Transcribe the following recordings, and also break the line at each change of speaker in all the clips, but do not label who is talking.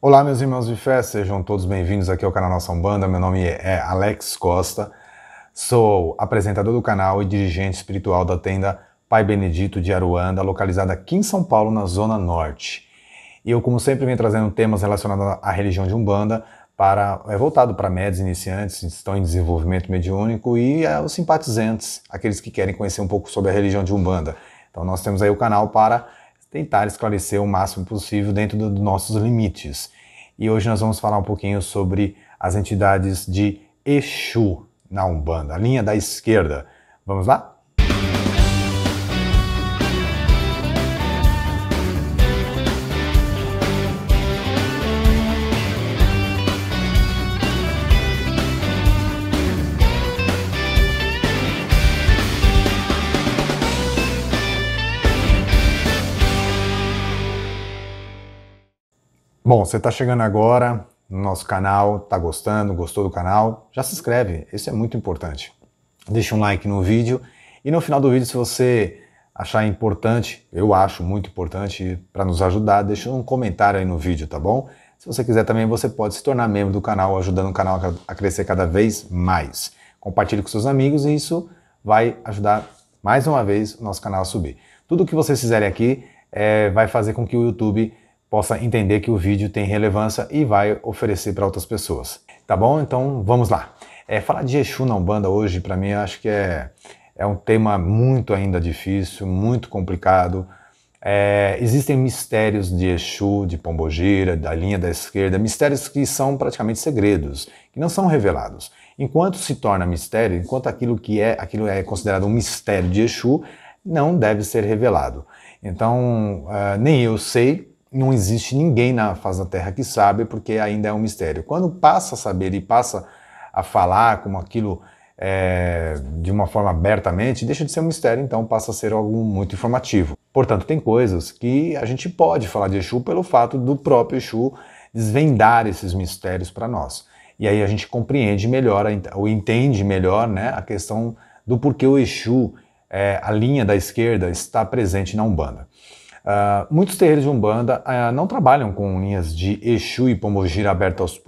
Olá, meus irmãos de fé, sejam todos bem-vindos aqui ao canal Nossa Umbanda. Meu nome é Alex Costa, sou apresentador do canal e dirigente espiritual da tenda Pai Benedito de Aruanda, localizada aqui em São Paulo, na Zona Norte. E eu, como sempre, venho trazendo temas relacionados à religião de Umbanda, para, é voltado para médios iniciantes, estão em desenvolvimento mediúnico e é, os simpatizantes, aqueles que querem conhecer um pouco sobre a religião de Umbanda. Então nós temos aí o canal para tentar esclarecer o máximo possível dentro dos nossos limites. E hoje nós vamos falar um pouquinho sobre as entidades de Exu na Umbanda, a linha da esquerda. Vamos lá? Bom, você está chegando agora no nosso canal, está gostando, gostou do canal, já se inscreve, isso é muito importante. Deixa um like no vídeo e no final do vídeo, se você achar importante, eu acho muito importante para nos ajudar, deixa um comentário aí no vídeo, tá bom? Se você quiser também, você pode se tornar membro do canal, ajudando o canal a crescer cada vez mais. Compartilhe com seus amigos e isso vai ajudar mais uma vez o nosso canal a subir. Tudo o que vocês fizerem aqui é, vai fazer com que o YouTube possa entender que o vídeo tem relevância e vai oferecer para outras pessoas. Tá bom? Então vamos lá. É, falar de Exu na Umbanda hoje, para mim, acho que é, é um tema muito ainda difícil, muito complicado. É, existem mistérios de Exu, de Pombogira, da linha da esquerda, mistérios que são praticamente segredos, que não são revelados. Enquanto se torna mistério, enquanto aquilo que é, aquilo é considerado um mistério de Exu, não deve ser revelado. Então, uh, nem eu sei não existe ninguém na face da Terra que sabe, porque ainda é um mistério. Quando passa a saber e passa a falar como aquilo é, de uma forma abertamente, deixa de ser um mistério, então passa a ser algo muito informativo. Portanto, tem coisas que a gente pode falar de Exu pelo fato do próprio Exu desvendar esses mistérios para nós. E aí a gente compreende melhor, ou entende melhor, né, a questão do porquê o Exu, é, a linha da esquerda, está presente na Umbanda. Ah, muitos terreiros de Umbanda uh, não trabalham com linhas de Exu e Pombogira aberta, aos,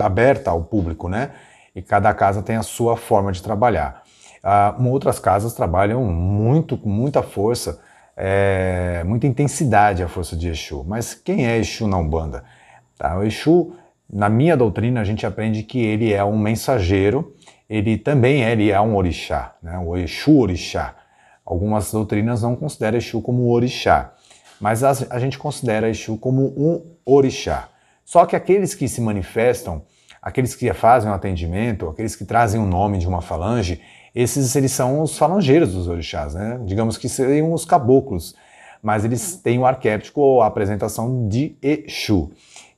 aberta ao público, né? E cada casa tem a sua forma de trabalhar. Uh, outras casas trabalham muito, com muita força, é, muita intensidade a força de Exu. Mas quem é Exu na Umbanda? Tá, o Exu, na minha doutrina, a gente aprende que ele é um mensageiro, ele também é, ele é um orixá, né? o Exu orixá. Algumas doutrinas não consideram Exu como orixá mas a, a gente considera Exu como um orixá. Só que aqueles que se manifestam, aqueles que fazem o um atendimento, aqueles que trazem o nome de uma falange, esses eles são os falangeiros dos orixás, né? Digamos que seriam os caboclos, mas eles têm o arquétipo ou a apresentação de Exu,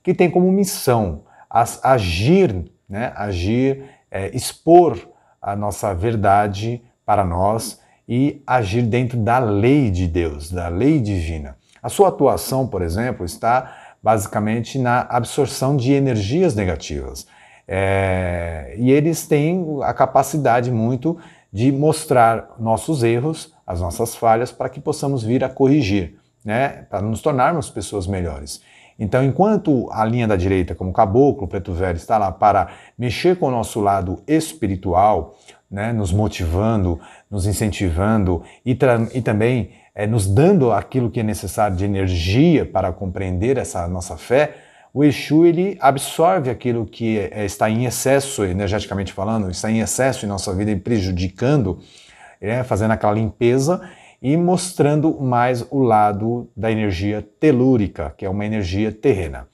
que tem como missão as, agir, né? Agir, é, expor a nossa verdade para nós e agir dentro da lei de Deus, da lei divina. A sua atuação, por exemplo, está basicamente na absorção de energias negativas. É, e eles têm a capacidade muito de mostrar nossos erros, as nossas falhas, para que possamos vir a corrigir, né? para nos tornarmos pessoas melhores. Então, enquanto a linha da direita, como caboclo, preto velho, está lá para mexer com o nosso lado espiritual, né? nos motivando, nos incentivando e, e também é, nos dando aquilo que é necessário de energia para compreender essa nossa fé, o Exu ele absorve aquilo que é, é, está em excesso, energeticamente falando, está em excesso em nossa vida e prejudicando, é, fazendo aquela limpeza e mostrando mais o lado da energia telúrica, que é uma energia terrena.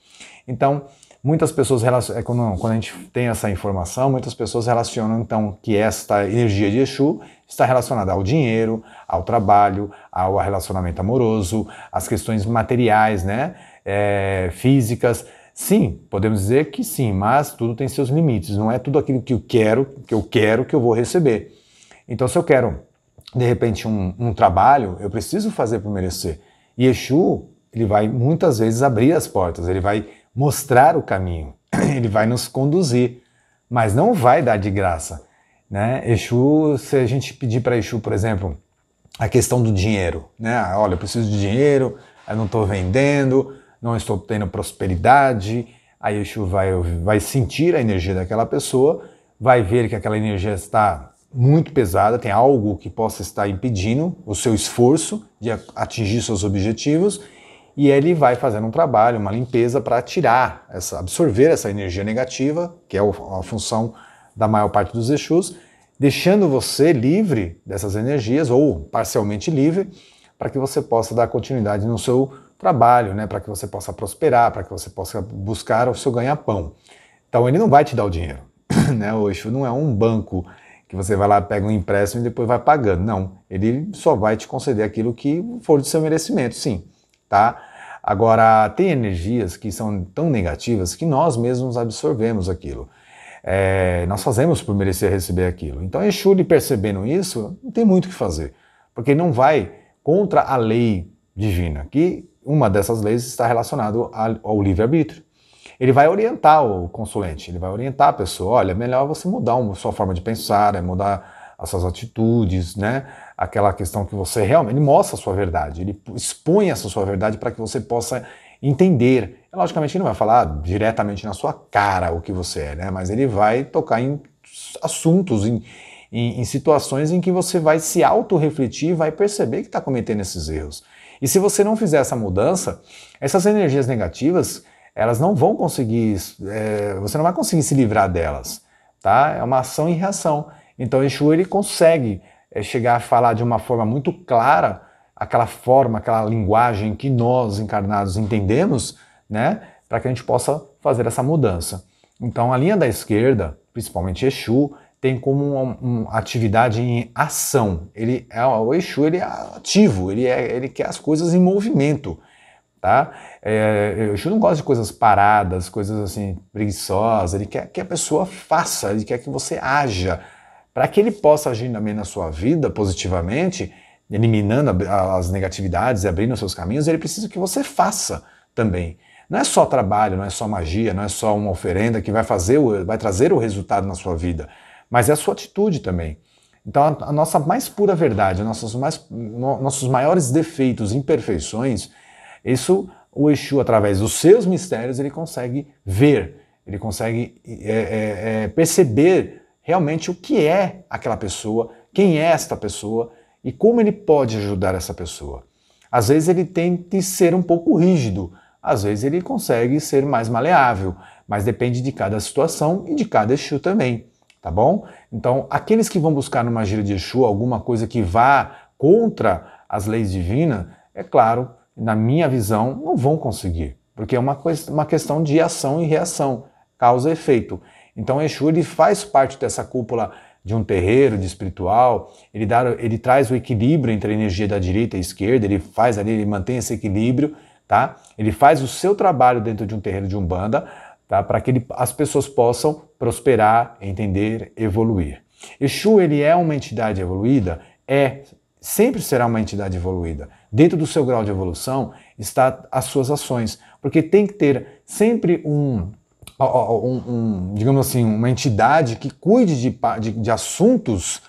Então, muitas pessoas relacionam, é, quando a gente tem essa informação, muitas pessoas relacionam então que esta energia de Exu está relacionada ao dinheiro, ao trabalho, ao relacionamento amoroso, às questões materiais, né? É, físicas. Sim, podemos dizer que sim, mas tudo tem seus limites. Não é tudo aquilo que eu quero, que eu quero, que eu vou receber. Então, se eu quero, de repente, um, um trabalho, eu preciso fazer para merecer. E Exu, ele vai muitas vezes abrir as portas, ele vai mostrar o caminho, ele vai nos conduzir, mas não vai dar de graça. Né? Exu, se a gente pedir para Exu, por exemplo, a questão do dinheiro, né? Ah, olha, eu preciso de dinheiro, eu não estou vendendo, não estou tendo prosperidade. Aí Exu vai, vai sentir a energia daquela pessoa, vai ver que aquela energia está muito pesada, tem algo que possa estar impedindo o seu esforço de atingir seus objetivos, e ele vai fazendo um trabalho, uma limpeza para tirar, essa, absorver essa energia negativa, que é a função da maior parte dos Exus, deixando você livre dessas energias, ou parcialmente livre, para que você possa dar continuidade no seu trabalho, né? para que você possa prosperar, para que você possa buscar o seu ganha-pão. Então ele não vai te dar o dinheiro. Né? O Exu não é um banco que você vai lá, pega um empréstimo e depois vai pagando. Não, ele só vai te conceder aquilo que for do seu merecimento, sim. Tá? Agora, tem energias que são tão negativas que nós mesmos absorvemos aquilo. É, nós fazemos por merecer receber aquilo. Então, Exu, percebendo isso, não tem muito o que fazer, porque não vai contra a lei divina, que uma dessas leis está relacionada ao livre-arbítrio. Ele vai orientar o consulente, ele vai orientar a pessoa, olha, melhor você mudar a sua forma de pensar, é mudar as suas atitudes, né? Aquela questão que você realmente... Ele mostra a sua verdade, ele expõe essa sua verdade para que você possa entender, Logicamente, ele não vai falar diretamente na sua cara o que você é, né? Mas ele vai tocar em assuntos, em, em, em situações em que você vai se auto-refletir vai perceber que está cometendo esses erros. E se você não fizer essa mudança, essas energias negativas, elas não vão conseguir, é, você não vai conseguir se livrar delas, tá? É uma ação e reação. Então, Exu, ele consegue é, chegar a falar de uma forma muito clara aquela forma, aquela linguagem que nós encarnados entendemos, né? Para que a gente possa fazer essa mudança. Então, a linha da esquerda, principalmente Exu, tem como uma, uma, atividade em ação. Ele é o Exu, ele é ativo, ele é, ele quer as coisas em movimento, tá? É, o Exu não gosta de coisas paradas, coisas assim preguiçosas. Ele quer que a pessoa faça, ele quer que você haja. Para que ele possa agir também na sua vida positivamente, eliminando as negatividades, e abrindo seus caminhos, ele precisa que você faça também. Não é só trabalho, não é só magia, não é só uma oferenda que vai fazer, vai trazer o resultado na sua vida, mas é a sua atitude também. Então, a, nossa mais pura verdade, nossos, mais, nossos maiores defeitos, imperfeições, isso o Exu, através dos seus mistérios, ele consegue ver, ele consegue é, é, é, perceber realmente o que é aquela pessoa, quem é esta pessoa e como ele pode ajudar essa pessoa. Às vezes ele tem que ser um pouco rígido, às vezes ele consegue ser mais maleável, mas depende de cada situação e de cada Exu também, tá bom? Então, aqueles que vão buscar numa gira de Exu alguma coisa que vá contra as leis divinas, é claro, na minha visão, não vão conseguir, porque é uma, uma questão de ação e reação, causa e efeito. Então, Exu ele faz parte dessa cúpula de um terreiro, de espiritual, ele, dá, ele traz o equilíbrio entre a energia da direita e esquerda, ele faz ali, ele mantém esse equilíbrio tá? Ele faz o seu trabalho dentro de um terreiro de umbanda, tá? Para que ele, as pessoas possam prosperar, entender, evoluir. Exu ele é uma entidade evoluída, é sempre será uma entidade evoluída. Dentro do seu grau de evolução está as suas ações, porque tem que ter sempre um, um, um digamos assim, uma entidade que cuide de, de, de assuntos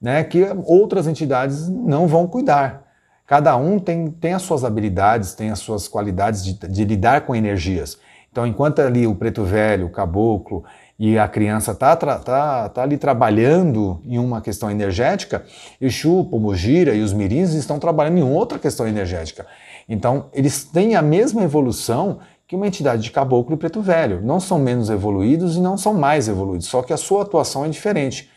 né, que outras entidades não vão cuidar. Cada um tem, tem as suas habilidades, tem as suas qualidades de, de lidar com energias. Então, enquanto ali o preto velho, o caboclo e a criança tá, tá, tá ali trabalhando em uma questão energética, Exu, Pomojira e os mirins estão trabalhando em outra questão energética. Então, eles têm a mesma evolução que uma entidade de caboclo e preto velho. Não são menos evoluídos e não são mais evoluídos, só que a sua atuação é diferente.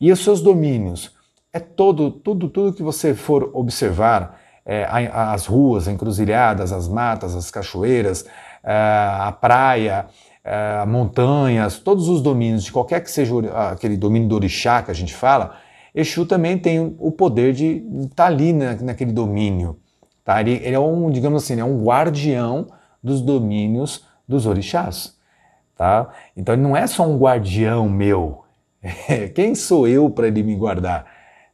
E os seus domínios? É todo, tudo, tudo que você for observar é, as ruas, as encruzilhadas, as matas, as cachoeiras, é, a praia, é, montanhas, todos os domínios, de qualquer que seja aquele domínio do orixá que a gente fala, Exu também tem o poder de estar tá ali naquele domínio. Tá? Ele, é um, digamos assim, é um guardião dos domínios dos orixás. Tá? Então ele não é só um guardião meu. Quem sou eu para ele me guardar?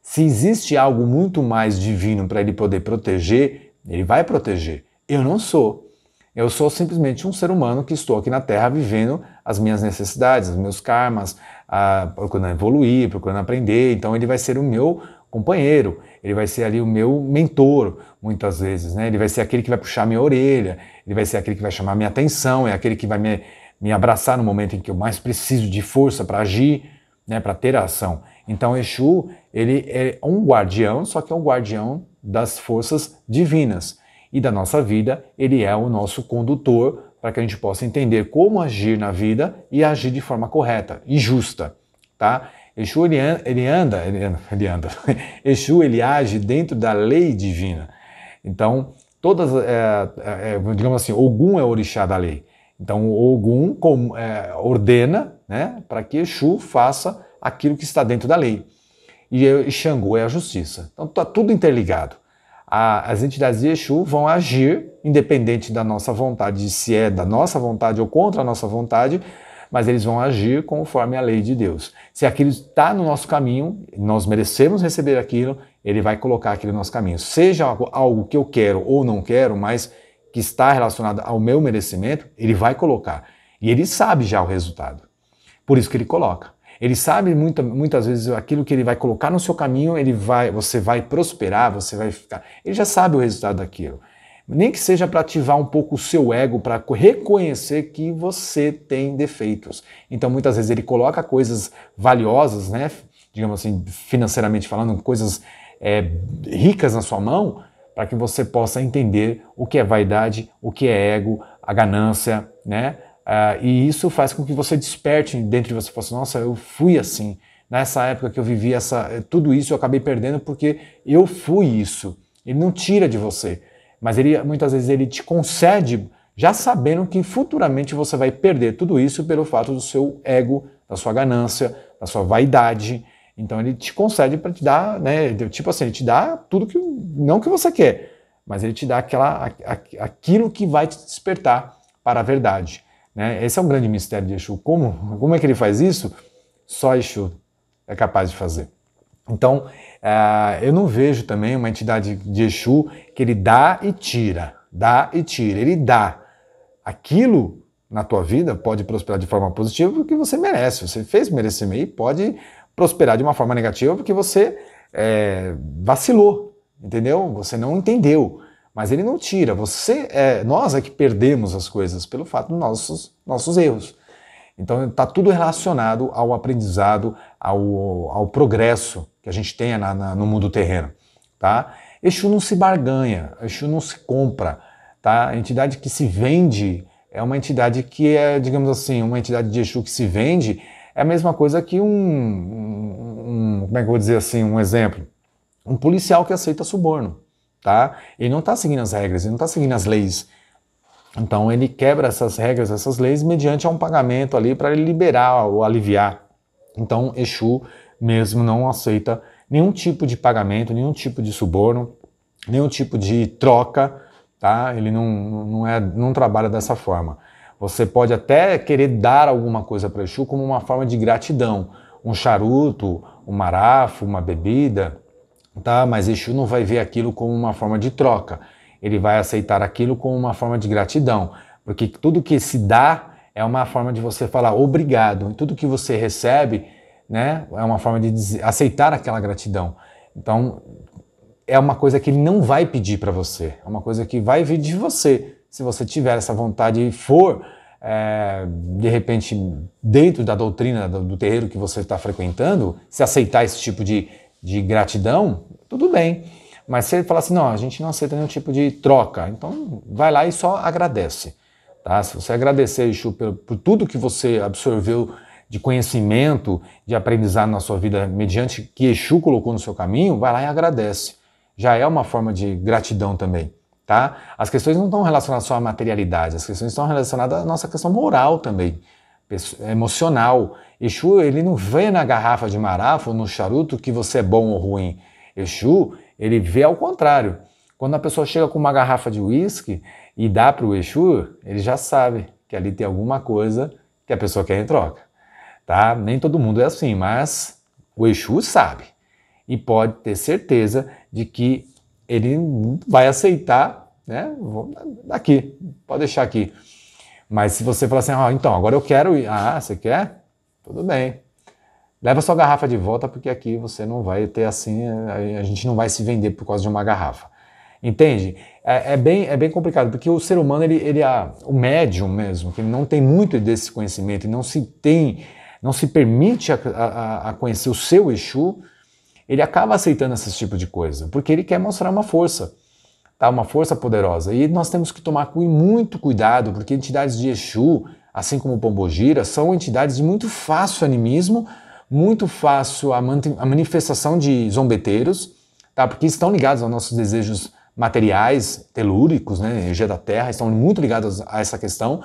Se existe algo muito mais divino para ele poder proteger, ele vai proteger. Eu não sou. Eu sou simplesmente um ser humano que estou aqui na Terra vivendo as minhas necessidades, os meus karmas, a, procurando evoluir, procurando aprender. Então ele vai ser o meu companheiro, ele vai ser ali o meu mentor, muitas vezes, né? Ele vai ser aquele que vai puxar minha orelha, ele vai ser aquele que vai chamar minha atenção, é aquele que vai me, me abraçar no momento em que eu mais preciso de força para agir, né? Para ter a ação. Então Exu, ele é um guardião, só que é um guardião das forças divinas. E da nossa vida, ele é o nosso condutor para que a gente possa entender como agir na vida e agir de forma correta e justa, tá? Exu, ele, an ele anda, ele anda, ele anda. Exu, ele age dentro da lei divina. Então, todas, é, é, digamos assim, Ogum é o orixá da lei. Então, Ogum com, é, ordena né, para que Exu faça aquilo que está dentro da lei. E Xangô é a justiça. Então está tudo interligado. A, as entidades de Exu vão agir, independente da nossa vontade, se é da nossa vontade ou contra a nossa vontade, mas eles vão agir conforme a lei de Deus. Se aquilo está no nosso caminho, nós merecemos receber aquilo, ele vai colocar aquilo no nosso caminho. Seja algo que eu quero ou não quero, mas que está relacionado ao meu merecimento, ele vai colocar. E ele sabe já o resultado. Por isso que ele coloca. Ele sabe muitas vezes aquilo que ele vai colocar no seu caminho, ele vai, você vai prosperar, você vai ficar. Ele já sabe o resultado daquilo. Nem que seja para ativar um pouco o seu ego, para reconhecer que você tem defeitos. Então, muitas vezes ele coloca coisas valiosas, né? Digamos assim, financeiramente falando, coisas é, ricas na sua mão, para que você possa entender o que é vaidade, o que é ego, a ganância, né? Uh, e isso faz com que você desperte dentro de você, fala assim, nossa, eu fui assim. Nessa época que eu vivi essa, eh, tudo isso, eu acabei perdendo porque eu fui isso. Ele não tira de você, mas ele muitas vezes ele te concede, já sabendo que futuramente você vai perder tudo isso pelo fato do seu ego, da sua ganância, da sua vaidade. Então ele te concede para te dar, né, tipo assim, ele te dá tudo que não que você quer, mas ele te dá aquela aquilo que vai te despertar para a verdade. Né? Esse é o grande mistério de Exu. Como, como é que ele faz isso? Só Exu é capaz de fazer. Então, uh, eu não vejo também uma entidade de Exu que ele dá e tira, dá e tira. Ele dá aquilo na tua vida, pode prosperar de forma positiva porque você merece, você fez merecimento e pode prosperar de uma forma negativa porque você é, vacilou, entendeu? Você não entendeu. Mas ele não tira. Você, é, nós é que perdemos as coisas pelo fato dos nossos, nossos erros. Então está tudo relacionado ao aprendizado, ao, ao progresso que a gente tem na, na, no mundo terreno, tá? Exu não se barganha, Exu não se compra, tá? A entidade que se vende é uma entidade que é, digamos assim, uma entidade de Exu que se vende é a mesma coisa que um, um, um como é que eu vou dizer assim, um exemplo, um policial que aceita suborno tá? Ele não está seguindo as regras, ele não está seguindo as leis. Então ele quebra essas regras, essas leis, mediante a um pagamento ali para ele liberar ou aliviar. Então Exu mesmo não aceita nenhum tipo de pagamento, nenhum tipo de suborno, nenhum tipo de troca, tá? Ele não, não, é, não trabalha dessa forma. Você pode até querer dar alguma coisa para Exu como uma forma de gratidão, um charuto, um marafo, uma bebida, tá? Mas Exu não vai ver aquilo como uma forma de troca. Ele vai aceitar aquilo como uma forma de gratidão, porque tudo que se dá é uma forma de você falar obrigado. E tudo que você recebe, né, é uma forma de aceitar aquela gratidão. Então, é uma coisa que ele não vai pedir para você, é uma coisa que vai vir de você. Se você tiver essa vontade e for, é, de repente, dentro da doutrina do, do terreiro que você está frequentando, se aceitar esse tipo de de gratidão, tudo bem. Mas se ele falar assim, não, a gente não aceita nenhum tipo de troca, então vai lá e só agradece. Tá? Se você agradecer, Exu, por, por tudo que você absorveu de conhecimento, de aprendizado na sua vida, mediante que Exu colocou no seu caminho, vai lá e agradece. Já é uma forma de gratidão também. Tá? As questões não estão relacionadas só à materialidade, as questões estão relacionadas à nossa questão moral também emocional. Exu, ele não vê na garrafa de marafa ou no charuto que você é bom ou ruim. Exu, ele vê ao contrário. Quando a pessoa chega com uma garrafa de uísque e dá para o Exu, ele já sabe que ali tem alguma coisa que a pessoa quer em troca. Tá? Nem todo mundo é assim, mas o Exu sabe e pode ter certeza de que ele vai aceitar, né? Daqui, pode deixar aqui. Mas se você falar assim, ah, então, agora eu quero ir. Ah, você quer? Tudo bem. Leva sua garrafa de volta, porque aqui você não vai ter assim, eh, a gente não vai se vender por causa de uma garrafa. Entende? É, é bem, é bem complicado, porque o ser humano, ele, ele é o médium mesmo, que não tem muito desse conhecimento, não se tem, não se permite a, a, a conhecer o seu Exu, ele acaba aceitando esse tipo de coisa, porque ele quer mostrar uma força tá? uma força poderosa. E nós temos que tomar muito cuidado, porque entidades de Exu, assim como Pombogira, são entidades de muito fácil animismo, muito fácil a, a manifestação de zombeteiros, tá? porque estão ligados aos nossos desejos materiais, telúricos, né, energia da Terra, estão muito ligados a essa questão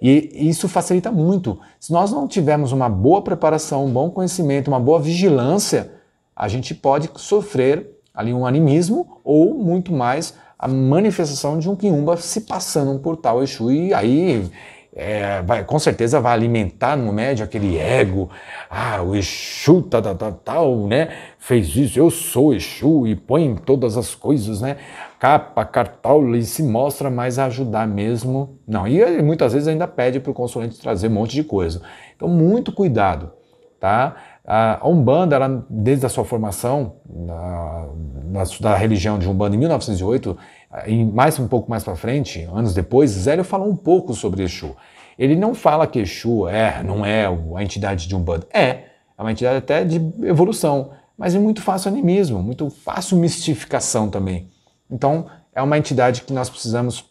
e isso facilita muito. Se nós não tivermos uma boa preparação, um bom conhecimento, uma boa vigilância, a gente pode sofrer ali um animismo ou muito mais a manifestação de um quiumba se passando por tal Exu e aí é, vai, com certeza vai alimentar no médio aquele ego, ah, o Exu tal, tá, tal tá, tá, tal, né, fez isso, eu sou Exu e põe todas as coisas, né, capa, cartola e se mostra mais a ajudar mesmo, não, e muitas vezes ainda pede para o consulente trazer um monte de coisa, então muito cuidado, tá, a Umbanda, ela, desde a sua formação na, na, da religião de Umbanda em 1908, eh, em mais um pouco mais para frente, anos depois, Zélio falou um pouco sobre Exu. Ele não fala que Exu é, não é a entidade de Umbanda. É, é uma entidade até de evolução, mas é muito fácil animismo, muito fácil mistificação também. Então, é uma entidade que nós precisamos.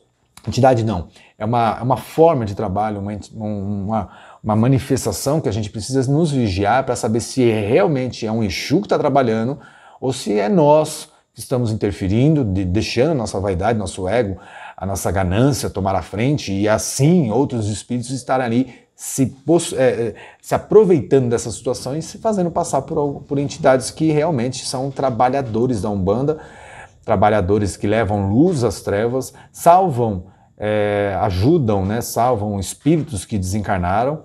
Entidade não, é uma, é uma forma de trabalho, uma, uma uma manifestação que a gente precisa nos vigiar para saber se é realmente é um Exu que está trabalhando ou se é nós que estamos interferindo, de, deixando nossa vaidade, nosso ego, a nossa ganância tomar a frente e assim outros espíritos estarem ali se, é, é, se aproveitando dessa situação e se fazendo passar por, por entidades que realmente são trabalhadores da Umbanda, trabalhadores que levam luz às trevas, salvam é, ajudam, né, salvam espíritos que desencarnaram,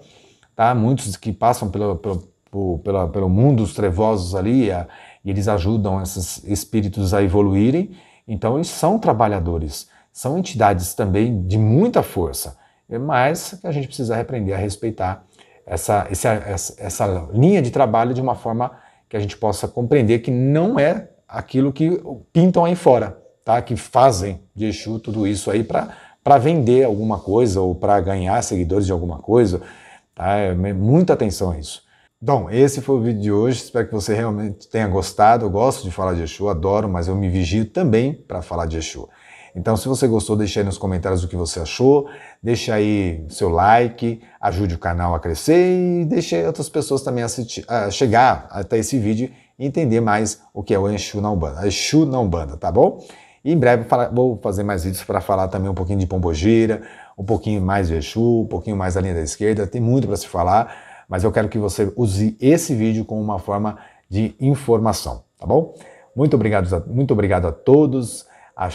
tá? muitos que passam pelo, pelo, pelo mundo dos trevosos ali, a, e eles ajudam esses espíritos a evoluírem. Então, eles são trabalhadores, são entidades também de muita força, mas a gente precisa aprender a respeitar essa, essa, essa linha de trabalho de uma forma que a gente possa compreender que não é aquilo que pintam aí fora, tá? Que fazem de Exu tudo isso aí para para vender alguma coisa ou para ganhar seguidores de alguma coisa. Tá? É muita atenção a isso. Bom, esse foi o vídeo de hoje. Espero que você realmente tenha gostado. Eu gosto de falar de Exu, adoro, mas eu me vigio também para falar de Exu. Então, se você gostou, deixe aí nos comentários o que você achou, deixe aí seu like, ajude o canal a crescer e deixe outras pessoas também assistir, uh, chegar até esse vídeo e entender mais o que é o Exu na Umbanda, Exu na Umbanda, tá bom? E em breve fala, vou fazer mais vídeos para falar também um pouquinho de Pombogira, um pouquinho mais de Exu, um pouquinho mais da linha da esquerda, tem muito para se falar, mas eu quero que você use esse vídeo como uma forma de informação, tá bom? Muito obrigado, muito obrigado a todos. A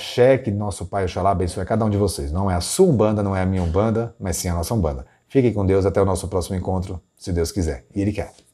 que nosso Pai Oxalá abençoe a cada um de vocês. Não é a sua Umbanda, não é a minha Umbanda, mas sim a nossa Umbanda. Fiquem com Deus até o nosso próximo encontro, se Deus quiser. E Ele quer.